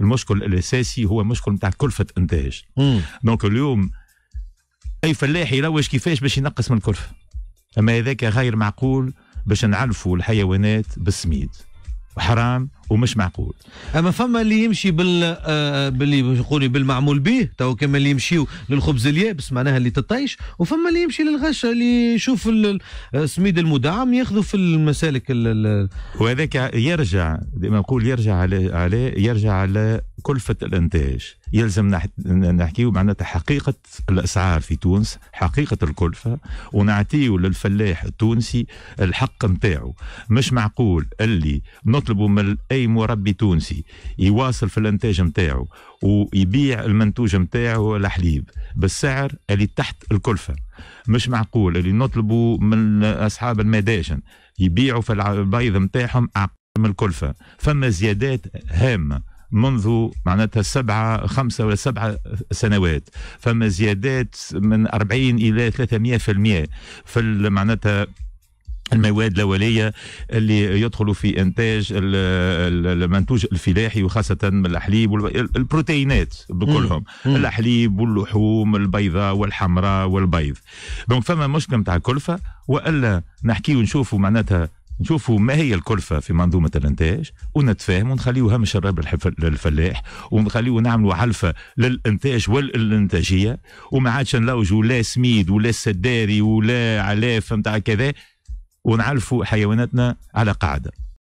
المشكل الاساسي هو مشكل نتاع كلفه انتاج دونك اليوم اي فلاح يروج كيفاش باش ينقص من الكلفه اما هذاك غير معقول باش نعلفوا الحيوانات بالسميد حرام ومش معقول اما فما اللي يمشي بال آه، باللي يقولوا بالمعمول به تو كما اللي يمشيو للخبز اليابس معناها اللي تطيش وفما اللي يمشي للغش اللي يشوف السميد المدعم ياخذوا في المسالك وهذاك يرجع ديما نقول يرجع على على يرجع على كلفة الإنتاج يلزم نحكيه معناتها حقيقة الأسعار في تونس حقيقة الكلفة ونعطيه للفلاح التونسي الحق نتاعو مش معقول اللي نطلبوا من أي مربي تونسي يواصل في الإنتاج نتاعو ويبيع المنتوج نتاعو الحليب بالسعر اللي تحت الكلفة مش معقول اللي نطلبوا من أصحاب المداجن يبيعوا في البيض نتاعهم من الكلفة فما زيادات هامة منذ معناتها سبعة خمسة ولا سبعة سنوات فما زيادات من 40 إلى 300% في, في معناتها المواد الاوليه اللي يدخلوا في انتاج المنتوج الفلاحي وخاصه الحليب البروتينات بكلهم مم. الحليب واللحوم البيضاء والحمراء والبيض دونك فما مشكلة متاع كلفه والا نحكي ونشوفوا معناتها نشوفوا ما هي الكلفة في منظومة الإنتاج ونتفاهم ونخليه هامش الربح للفلاح ونخليه نعملوا حلفة للإنتاج والإنتاجية وما عادش نلوجوا لا سميد ولا سداري ولا علاف متاع كذا ونعرفوا حيواناتنا على قاعده